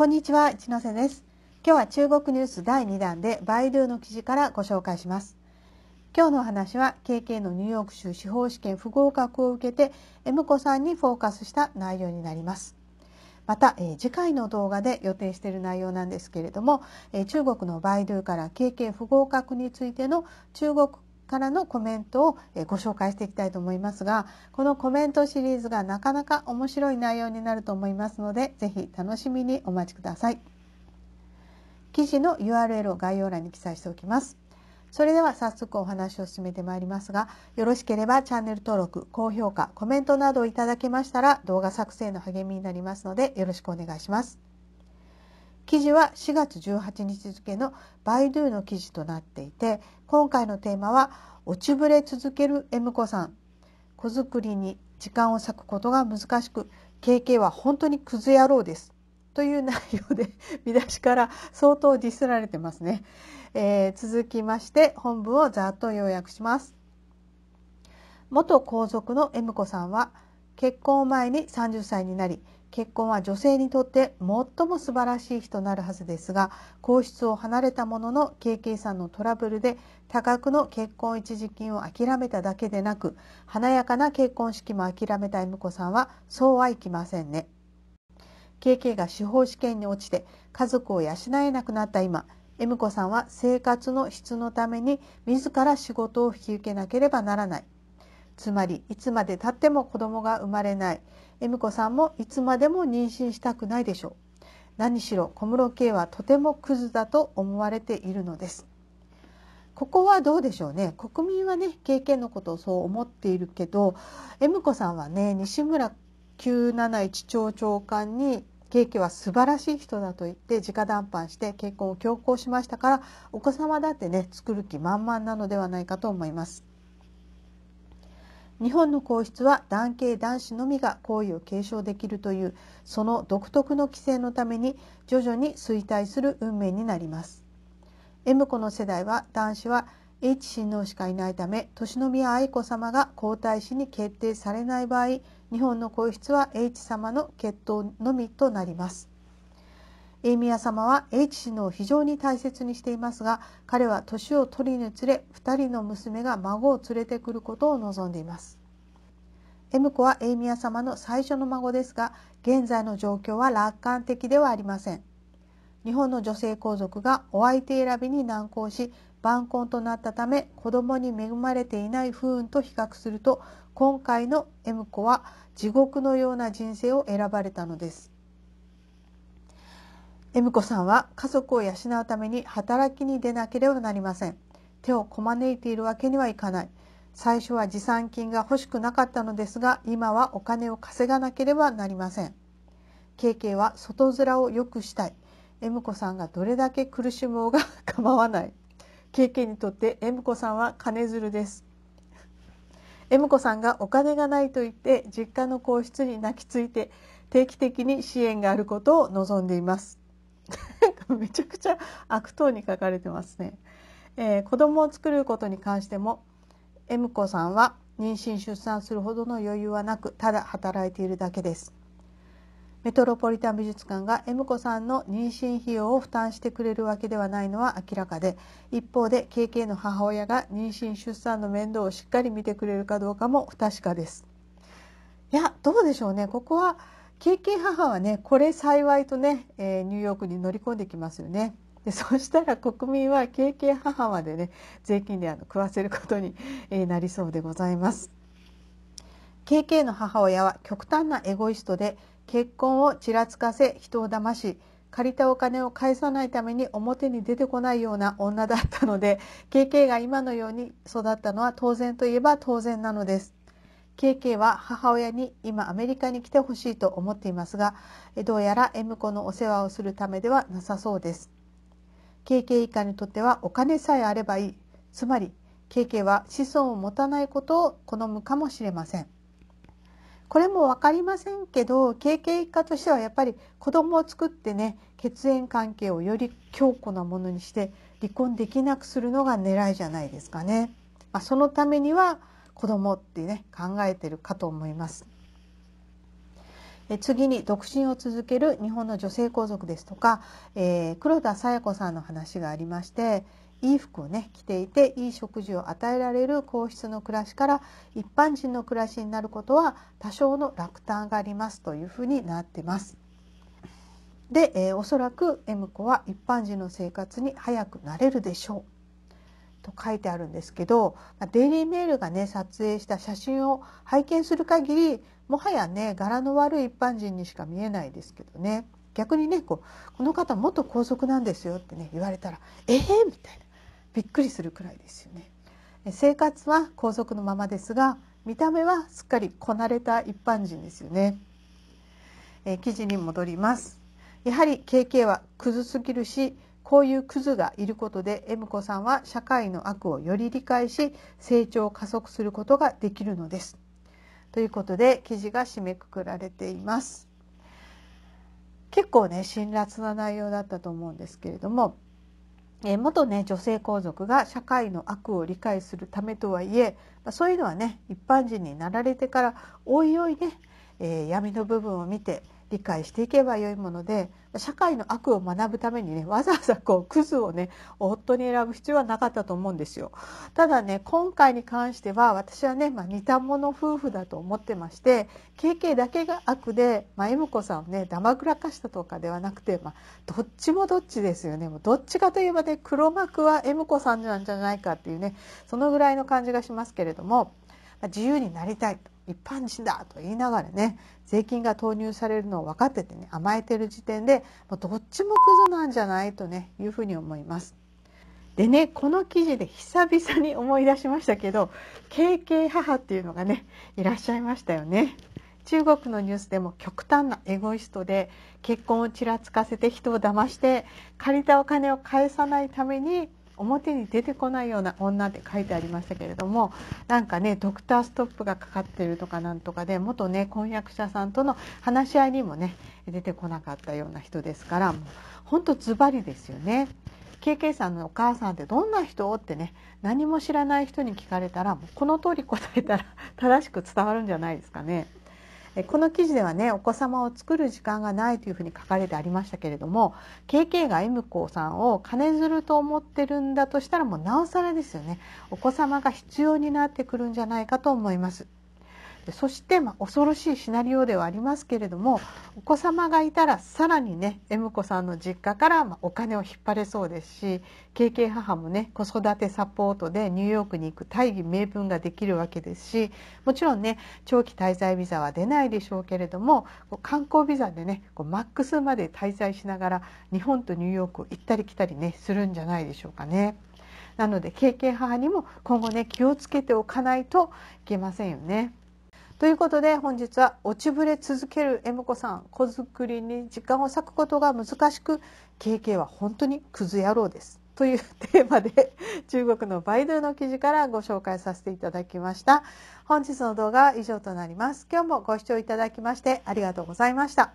こんにちは、一ノ瀬です。今日は中国ニュース第2弾でバイドゥの記事からご紹介します。今日のお話は KK のニューヨーク州司法試験不合格を受けて M 子さんにフォーカスした内容になります。また、えー、次回の動画で予定している内容なんですけれども、えー、中国のバイドゥから KK 不合格についての中国からのコメントをご紹介していきたいと思いますがこのコメントシリーズがなかなか面白い内容になると思いますので是非楽しみにお待ちください記事の URL を概要欄に記載しておきますそれでは早速お話を進めてまいりますがよろしければチャンネル登録高評価コメントなどをいただけましたら動画作成の励みになりますのでよろしくお願いします記事は4月18日付のバイドゥの記事となっていて今回のテーマは落ちぶれ続ける M 子さん子作りに時間を割くことが難しく KK は本当にクズ野郎ですという内容で見出しから相当ディスられてますね、えー、続きまして本文をざっと要約します元皇族の M 子さんは「結婚前に30歳になり結婚は女性にとって最も素晴らしい日となるはずですが皇室を離れたものの KK さんのトラブルで多額の結婚一時金を諦めただけでなく華やかな結婚式も諦めた M 子さんはそうはいきませんね。KK が司法試験に落ちて家族を養えなくなった今 M 子さんは生活の質のために自ら仕事を引き受けなければならない。つまりいつまでたっても子供が生まれない恵美子さんもいつまでも妊娠したくないでしょう何しろ小室圭はとてもクズだと思われているのですここはどうでしょうね国民はね経験のことをそう思っているけど恵美子さんはね西村971長長官にケーは素晴らしい人だと言って直談判して結婚を強行しましたからお子様だってね作る気満々なのではないかと思います。日本の皇室は男系男子のみが皇位を継承できるというその独特の規制のために徐々に衰退する運命になります。M 子の世代は男子は H 親王しかいないため年宮愛子さまが皇太子に決定されない場合日本の皇室は H 様の血統のみとなります。エイミ宮様は H 氏のを非常に大切にしていますが彼は年を取りにつれ2人の娘が孫を連れてくることを望んでいます。M 子はエイミ宮様の最初の孫ですが現在の状況は楽観的ではありません。日本の女性皇族がお相手選びに難航し晩婚となったため子供に恵まれていない不運と比較すると今回の M 子は地獄のような人生を選ばれたのです。恵美子さんは家族を養うために働きに出なければなりません手をこまねいているわけにはいかない最初は持参金が欲しくなかったのですが今はお金を稼がなければなりません KK は外面を良くしたい M 子さんがどれだけ苦しもうが構わない KK にとって M 子さんは金づるです M 子さんがお金がないと言って実家の皇室に泣きついて定期的に支援があることを望んでいます めちゃくちゃ悪党に書かれてますね、えー、子供を作ることに関しても M 子さんは妊娠出産するほどの余裕はなくただ働いているだけですメトロポリタン美術館が M 子さんの妊娠費用を負担してくれるわけではないのは明らかで一方で KK の母親が妊娠出産の面倒をしっかり見てくれるかどうかも不確かですいやどうでしょうねここは KK 母はねこれ幸いとね、えー、ニューヨークに乗り込んできますよね。でそしたら国民は KK 母までね税金であの食わせることに、えー、なりそうでございます。KK の母親は極端なエゴイストで結婚をちらつかせ人を騙し借りたお金を返さないために表に出てこないような女だったので KK が今のように育ったのは当然といえば当然なのです。KK は母親に今アメリカに来てほしいと思っていますがどうやら M 子のお世話をするためではなさそうです KK 以下にとってはお金さえあればいいつまり KK は子孫を持たないことを好むかもしれませんこれも分かりませんけど経験以下としてはやっぱり子供を作ってね血縁関係をより強固なものにして離婚できなくするのが狙いじゃないですかね。まあ、そのためには子供ってね考えてるかと思います。え次に独身を続ける日本の女性皇族ですとか、えー、黒田清子さんの話がありましていい服をね着ていていい食事を与えられる皇室の暮らしから一般人の暮らしになることは多少の落胆がありますというふうになってます。で、えー、おそらく M 子は一般人の生活に早くなれるでしょう。と書いてあるんですけどデイリー・メールがね撮影した写真を拝見する限りもはやね柄の悪い一般人にしか見えないですけどね逆にねこうこの方と高速なんですよってね言われたらええー、みたいなびっくりするくらいですよね。生活は高速のままですが見た目はすっかりこなれた一般人ですよね。え記事に戻りますやはり KK はクズすぎるしこういうクズがいることで M 子さんは社会の悪をより理解し成長を加速することができるのです。ということで記事が締めくくられています。結構ね辛辣な内容だったと思うんですけれども、え元ね女性皇族が社会の悪を理解するためとはいえ、まあ、そういうのはね一般人になられてからおいおいね、えー、闇の部分を見て理解していけばよいもので社会の悪を学ぶためにねわざわざこうクズをね夫に選ぶ必要はなかったと思うんですよ。ただね今回に関しては私はね、まあ、似た者夫婦だと思ってまして KK だけが悪で、まあ、M 子さんをねだまくらかしたとかではなくて、まあ、どっちもどっちですよねもうどっちかといえばね黒幕は M 子さんなんじゃないかっていうねそのぐらいの感じがしますけれども、まあ、自由になりたいと。一般人だと言いながらね税金が投入されるのを分かっててね甘えてる時点でもどっちもクズなんじゃないとねいうふうに思います。でねこの記事で久々に思い出しましたけど KK 母っていうのがねいらっしゃいましたよね。中国のニュースでも極端なエゴイストで結婚をちらつかせて人を騙して借りたお金を返さないために表に出てこないような女って書いてありましたけれどもなんかねドクターストップがかかってるとかなんとかで元ね婚約者さんとの話し合いにもね出てこなかったような人ですからもうほんとズバリですよね。KK さんのお母さんってどんな人ってね何も知らない人に聞かれたらもうこの通り答えたら正しく伝わるんじゃないですかね。この記事ではねお子様を作る時間がないというふうに書かれてありましたけれども KK が M 子さんを金づると思ってるんだとしたらもうなおさらですよねお子様が必要になってくるんじゃないかと思います。そして、まあ、恐ろしいシナリオではありますけれどもお子様がいたらさらにね M 子さんの実家から、まあ、お金を引っ張れそうですし KK 母もね子育てサポートでニューヨークに行く大義名分ができるわけですしもちろんね長期滞在ビザは出ないでしょうけれども観光ビザでねこうマックスまで滞在しながら日本とニューヨークを行ったり来たりねするんじゃないでしょうかね。なので経験母にも今後ね気をつけておかないといけませんよね。ということで本日は落ちぶれ続ける M 子さん子作りに時間を割くことが難しく経験は本当にクズ野郎ですというテーマで中国のバイドゥの記事からご紹介させていただきました本日の動画は以上となります今日もご視聴いただきましてありがとうございました